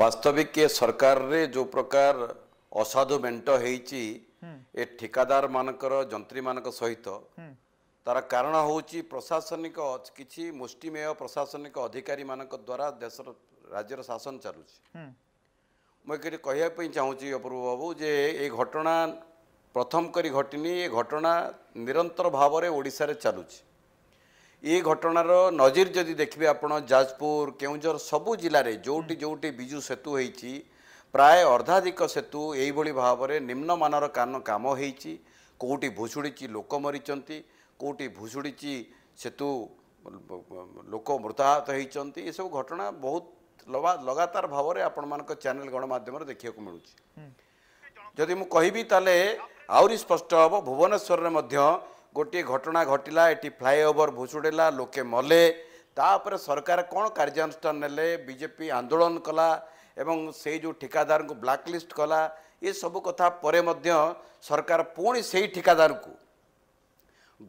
ବାସ୍ତବିକ ସରକାରରେ ଯେଉଁ ପ୍ରକାର ଅସାଧୁ ମେଣ୍ଟ ହେଇଛି ଏ ଠିକାଦାର ମାନଙ୍କର ଯନ୍ତ୍ରୀମାନଙ୍କ ସହିତ ତାର କାରଣ ହେଉଛି ପ୍ରଶାସନିକ କିଛି ମୁଷ୍ଟିମେୟ ପ୍ରଶାସନିକ ଅଧିକାରୀମାନଙ୍କ ଦ୍ୱାରା ଦେଶର ରାଜ୍ୟର ଶାସନ ଚାଲୁଛି ମୁଁ ଏକ କହିବା ପାଇଁ ଚାହୁଁଛି ଅପୂର୍ବ ବାବୁ ଯେ ଏ ଘଟଣା ପ୍ରଥମ କରି ଘଟିନି ଏ ଘଟଣା ନିରନ୍ତର ଭାବରେ ଓଡ଼ିଶାରେ ଚାଲୁଛି ଏ ଘଟଣାର ନଜିର ଯଦି ଦେଖିବେ ଆପଣ ଯାଜପୁର କେଉଁଝର ସବୁ ଜିଲ୍ଲାରେ ଯେଉଁଠି ଯେଉଁଠି ବିଜୁ ସେତୁ ହେଇଛି ପ୍ରାୟ ଅର୍ଦ୍ଧାଧିକ ସେତୁ ଏଇଭଳି ଭାବରେ ନିମ୍ନମାନର କାନ କାମ ହେଇଛି କେଉଁଠି ଭୁଶୁଡ଼ିଛି ଲୋକ ମରିଛନ୍ତି କେଉଁଠି ଭୁଶୁଡ଼ିଛି ସେତୁ ଲୋକ ମୃତାହତ ହେଇଛନ୍ତି ଏସବୁ ଘଟଣା ବହୁତ ଲଗାତାର ଭାବରେ ଆପଣମାନଙ୍କ ଚ୍ୟାନେଲ ଗଣମାଧ୍ୟମରେ ଦେଖିବାକୁ ମିଳୁଛି ଯଦି ମୁଁ କହିବି ତାହେଲେ ଆହୁରି ସ୍ପଷ୍ଟ ହେବ ଭୁବନେଶ୍ୱରରେ ମଧ୍ୟ ଗୋଟିଏ ଘଟଣା ଘଟିଲା ଏଠି ଫ୍ଲାଏଓଭର ଭୁଷୁଡ଼ିଲା ଲୋକେ ମଲେ ତାପରେ ସରକାର କ'ଣ କାର୍ଯ୍ୟାନୁଷ୍ଠାନ ନେଲେ ବିଜେପି ଆନ୍ଦୋଳନ କଲା ଏବଂ ସେଇ ଯେଉଁ ଠିକାଦାରଙ୍କୁ ବ୍ଲାକ୍ଲିଷ୍ଟ କଲା ଏସବୁ କଥା ପରେ ମଧ୍ୟ ସରକାର ପୁଣି ସେଇ ଠିକାଦାରକୁ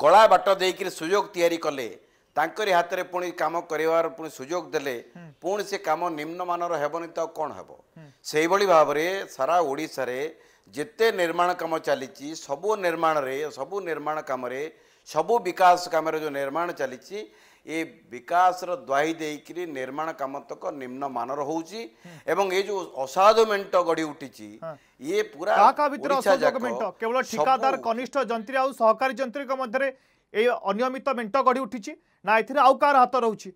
ଗଳା ବାଟ ଦେଇକରି ସୁଯୋଗ ତିଆରି କଲେ ତାଙ୍କରି ହାତରେ ପୁଣି କାମ କରିବାର ପୁଣି ସୁଯୋଗ ଦେଲେ ପୁଣି ସେ କାମ ନିମ୍ନମାନର ହେବନି ତ କ'ଣ ହେବ ସେହିଭଳି ଭାବରେ ସାରା ଓଡ଼ିଶାରେ ଯେତେ ନିର୍ମାଣ କାମ ଚାଲିଛି ସବୁ ନିର୍ମାଣରେ ସବୁ ନିର୍ମାଣ କାମରେ ସବୁ ବିକାଶ କାମରେ ଯେଉଁ ନିର୍ମାଣ ଚାଲିଛି ଏ ବିକାଶର ଦ୍ୱାହି ଦେଇକିରି ନିର୍ମାଣ କାମ ତକ ନିମ୍ନ ମାନର ହେଉଛି ଏବଂ ଏ ଯେଉଁ ଅସାଧୁ ମେଣ୍ଟ ଗଢି ଉଠିଛି ଇଏ ପୁରା କେବଳ ଠିକାଦାର କନିଷ୍ଠ ଯନ୍ତ୍ରୀ ଆଉ ସହକାରୀ ଯନ୍ତ୍ରୀଙ୍କ ମଧ୍ୟରେ ଏ ଅନିୟମିତ ମେଣ୍ଟ ଗଢି ଉଠିଛି ନା ଏଥିରେ ଆଉ କାହାର ହାତ ରହୁଛି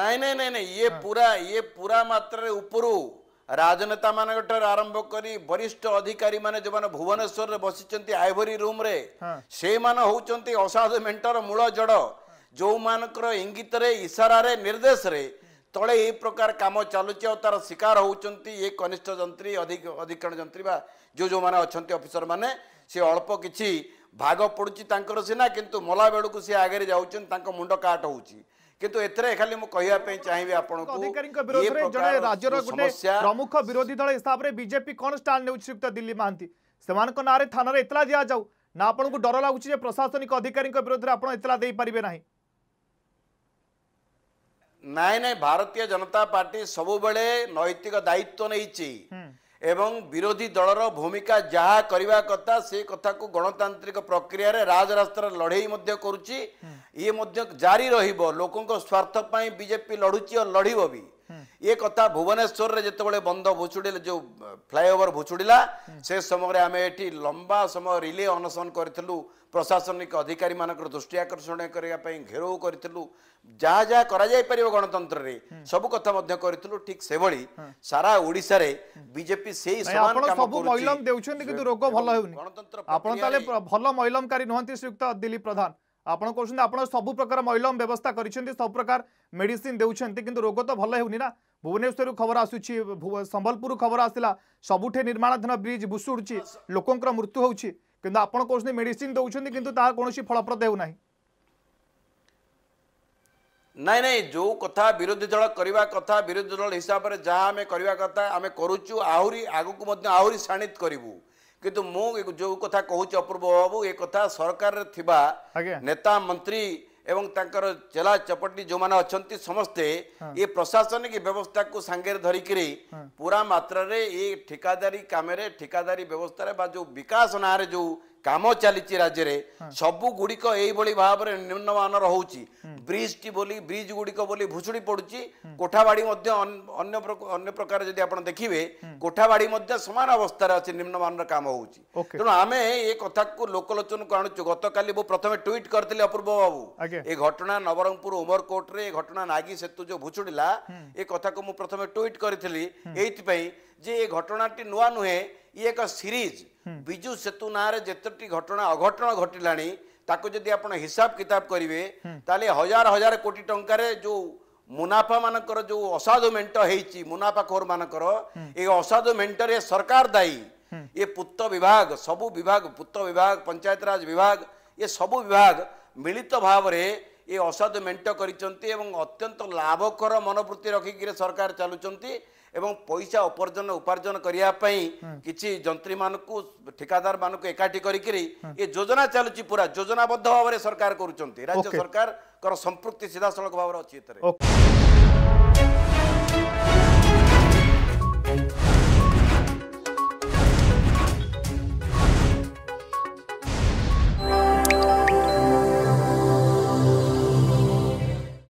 ନାଇଁ ନାଇଁ ନାଇଁ ନାଇଁ ଇଏ ପୁରା ଇଏ ପୁରା ମାତ୍ରାରେ ଉପରୁ ରାଜନେତା ମାନଙ୍କ ଠାରୁ ଆରମ୍ଭ କରି ବରିଷ୍ଠ ଅଧିକାରୀ ମାନେ ଯେଉଁମାନେ ଭୁବନେଶ୍ୱରରେ ବସିଛନ୍ତି ଆଇଭରି ରୁମ୍ରେ ସେମାନେ ହେଉଛନ୍ତି ଅସାଧୁ ମେଣ୍ଟର ମୂଳ ଜଡ଼ ଯେଉଁମାନଙ୍କର ଇଙ୍ଗିତରେ ଇସାରାରେ ନିର୍ଦ୍ଦେଶରେ ତଳେ ଏହି ପ୍ରକାର କାମ ଚାଲୁଛି ଆଉ ତାର ଶିକାର ହେଉଛନ୍ତି ଏ କନିଷ୍ଠ ଯନ୍ତ୍ରୀ ଅଧିକ ଅଧିକରଣ ଯନ୍ତ୍ରୀ ବା ଯେଉଁ ଯେଉଁମାନେ ଅଛନ୍ତି ଅଫିସର ମାନେ ସେ ଅଳ୍ପ କିଛି ଭାଗ ପଡ଼ୁଛି ତାଙ୍କର ସିନା କିନ୍ତୁ ମଲା ବେଳକୁ ସେ ଆଗରେ ଯାଉଛନ୍ତି ତାଙ୍କ ମୁଣ୍ଡ କାଟ ହେଉଛି କିନ୍ତୁ ଏଥିରେ ଖାଲି ମୁଁ କହିବା ପାଇଁ ଚାହିଁବି ଆପଣଙ୍କୁ ରାଜ୍ୟର ପ୍ରମୁଖ ବିରୋଧୀ ଦଳ ହିସାବରେ ବିଜେପି କଣ ଷ୍ଟାଣ୍ଡ ନେଉଛି ଦିଲ୍ଲୀ ମହାନ୍ତି ସେମାନଙ୍କ ନାଁରେ ଥାନାରେ ଏତଲା ଦିଆଯାଉ ନା ଆପଣଙ୍କୁ ଡର ଲାଗୁଛି ଯେ ପ୍ରଶାସନିକ ଅଧିକାରୀଙ୍କ ବିରୋଧରେ ଆପଣ ଏତଲା ଦେଇପାରିବେ ନାହିଁ ନାଇଁ ନାଇଁ ଭାରତୀୟ ଜନତା ପାର୍ଟି ସବୁବେଳେ ନୈତିକ ଦାୟିତ୍ୱ ନେଇଛି ଏବଂ ବିରୋଧୀ ଦଳର ଭୂମିକା ଯାହା କରିବା କଥା ସେ କଥାକୁ ଗଣତାନ୍ତ୍ରିକ ପ୍ରକ୍ରିୟାରେ ରାଜରାସ୍ତାରେ ଲଢ଼େଇ ମଧ୍ୟ କରୁଛି ଇଏ ମଧ୍ୟ ଜାରି ରହିବ ଲୋକଙ୍କ ସ୍ୱାର୍ଥ ପାଇଁ ବିଜେପି ଲଢ଼ୁଛି ଓ ଲଢ଼ିବ ବି ଇଏ କଥା ଭୁବନେଶ୍ୱରରେ ଯେତେବେଳେ ବନ୍ଧ ଭୁଚୁଡ଼ିଲେ ଯେଉଁ ଫ୍ଲାଏଓଭର ଭୁଚୁଡ଼ିଲା ସେ ସମୟରେ ଆମେ ଏଠି ଲମ୍ବା ସମୟ ରିଲେ ଅନଶନ କରିଥିଲୁ ପ୍ରଶାସନିକ ଅଧିକାରୀମାନଙ୍କର ଦୃଷ୍ଟି ଆକର୍ଷଣ କରିବା ପାଇଁ ଘେରଉ କରିଥିଲୁ ଯାହା ଯାହା କରାଯାଇପାରିବ ଗଣତନ୍ତ୍ରରେ ସବୁ କଥା ମଧ୍ୟ କରିଥିଲୁ ଠିକ୍ ସେଭଳି ସାରା ଓଡ଼ିଶାରେ ବିଜେପି ସେଇ ସମୟ ଦେଉଛନ୍ତି କିନ୍ତୁ ରୋଗ ଭଲ ହେଉନି ନୁହନ୍ତି ଦିଲ୍ଲୀପ ପ୍ରଧାନ ଆପଣ କହୁଛନ୍ତି ଆପଣ ସବୁ ପ୍ରକାର ମଇଲମ ବ୍ୟବସ୍ଥା କରିଛନ୍ତି ସବୁ ପ୍ରକାର ମେଡିସିନ ଦେଉଛନ୍ତି କିନ୍ତୁ ରୋଗ ତ ଭଲ ହେଉନି ନା ଭୁବନେଶ୍ୱରରୁ ଖବର ଆସୁଛି ସମ୍ବଲପୁରରୁ ଖବର ଆସିଲା ସବୁଠି ନିର୍ମାଣାଧୀନ ବ୍ରିଜ୍ ଭୁଷୁଡ଼ୁଛି ଲୋକଙ୍କର ମୃତ୍ୟୁ ହେଉଛି କିନ୍ତୁ ଆପଣ କହୁଛନ୍ତି ମେଡିସିନ ଦେଉଛନ୍ତି କିନ୍ତୁ ତାହା କୌଣସି ଫଳପ୍ରଦ ହେଉନାହିଁ ନାଇଁ ନାଇଁ ଯେଉଁ କଥା ବିରୋଧୀ ଦଳ କରିବା କଥା ବିରୋଧୀ ଦଳ ହିସାବରେ ଯାହା ଆମେ କରିବା କଥା ଆମେ କରୁଛୁ ଆହୁରି ଆଗକୁ ମଧ୍ୟ ଆହୁରି ଶାଣିତ କରିବୁ କିନ୍ତୁ ମୁଁ ଯୋଉ କଥା କହୁଛି ଅପୂର୍ବ ବାବୁ ଏ କଥା ସରକାରରେ ଥିବା ନେତା ମନ୍ତ୍ରୀ ଏବଂ ତାଙ୍କର ଚେଲା ଚପଟି ଯୋଉମାନେ ଅଛନ୍ତି ସମସ୍ତେ ଏ ପ୍ରଶାସନିକ ବ୍ୟବସ୍ଥାକୁ ସାଙ୍ଗରେ ଧରିକିରି ପୁରା ମାତ୍ରାରେ ଏ ଠିକାଦାରୀ କାମରେ ଠିକାଦାରୀ ବ୍ୟବସ୍ଥାରେ ବା ଯୋଉ ବିକାଶ ନାଁରେ ଯୋଉ କାମ ଚାଲିଛି ରାଜ୍ୟରେ ସବୁ ଗୁଡ଼ିକ ଏଇଭଳି ଭାବରେ ନିମ୍ନମାନର ହେଉଛି ବ୍ରିଜ୍ଟି ବୋଲି ବ୍ରିଜ୍ ଗୁଡ଼ିକ ବୋଲି ଭୁଷୁଡ଼ି ପଡ଼ୁଛି କୋଠାବାଡ଼ି ମଧ୍ୟ ଅନ୍ୟ ଅନ୍ୟ ପ୍ରକାର ଯଦି ଆପଣ ଦେଖିବେ କୋଠାବାଡ଼ି ମଧ୍ୟ ସମାନ ଅବସ୍ଥାରେ ଅଛି ନିମ୍ନମାନର କାମ ହେଉଛି ତେଣୁ ଆମେ ଏ କଥାକୁ ଲୋକଲୋଚନକୁ ଆଣୁଛୁ ଗତକାଲି ମୁଁ ପ୍ରଥମେ ଟ୍ୱିଟ୍ କରିଥିଲି ଅପୂର୍ବ ବାବୁ ଏ ଘଟଣା ନବରଙ୍ଗପୁର ଉମରକୋଟରେ ଏ ଘଟଣା ନାଗି ସେତୁ ଯୋଉ ଭୁଷୁଡ଼ିଲା ଏ କଥାକୁ ମୁଁ ପ୍ରଥମେ ଟ୍ୱିଟ୍ କରିଥିଲି ଏଇଥିପାଇଁ ଯେ ଏ ଘଟଣାଟି ନୂଆ ନୁହେଁ ଇଏ ଏକ ସିରିଜ୍ ବିଜୁ ସେତୁ ନାଁରେ ଯେତୋଟି ଘଟଣା ଅଘଟଣ ଘଟିଲାଣି ତାକୁ ଯଦି ଆପଣ ହିସାବ କିତାବ କରିବେ ତାହେଲେ ହଜାର ହଜାର କୋଟି ଟଙ୍କାରେ ଯୋଉ ମୁନାଫା ମାନଙ୍କର ଯୋଉ ଅସାଧୁ ମେଣ୍ଟ ହେଇଛି ମୁନାଫାଖୋର ମାନଙ୍କର ଏ ଅସାଧୁ ମେଣ୍ଟରେ ସରକାର ଦାୟୀ ଏ ପୁତ୍ତ ବିଭାଗ ସବୁ ବିଭାଗ ପୁତ୍ତ ବିଭାଗ ପଞ୍ଚାୟତରାଜ ବିଭାଗ ଏ ସବୁ ବିଭାଗ ମିଳିତ ଭାବରେ ଏ ଅସାଧୁ ମେଣ୍ଟ କରିଛନ୍ତି ଏବଂ ଅତ୍ୟନ୍ତ ଲାଭକର ମନୋବୃତ୍ତି ରଖିକିରି ସରକାର ଚାଲୁଛନ୍ତି ଏବଂ ପଇସା ଉପାର୍ଜନ ଉପାର୍ଜନ କରିବା ପାଇଁ କିଛି ଯନ୍ତ୍ରୀମାନଙ୍କୁ ଠିକାଦାର ମାନଙ୍କୁ ଏକାଠି କରିକିରି ଏ ଯୋଜନା ଚାଲୁଛି ପୁରା ଯୋଜନାବଦ୍ଧ ଭାବରେ ସରକାର କରୁଛନ୍ତି ରାଜ୍ୟ ସରକାରଙ୍କର ସମ୍ପୃକ୍ତି ସିଧାସଳଖ ଭାବରେ ଅଛି ଏଥିରେ